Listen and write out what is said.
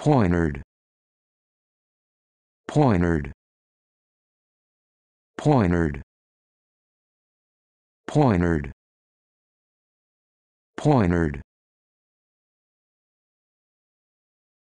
pointed pointed pointed pointed pointed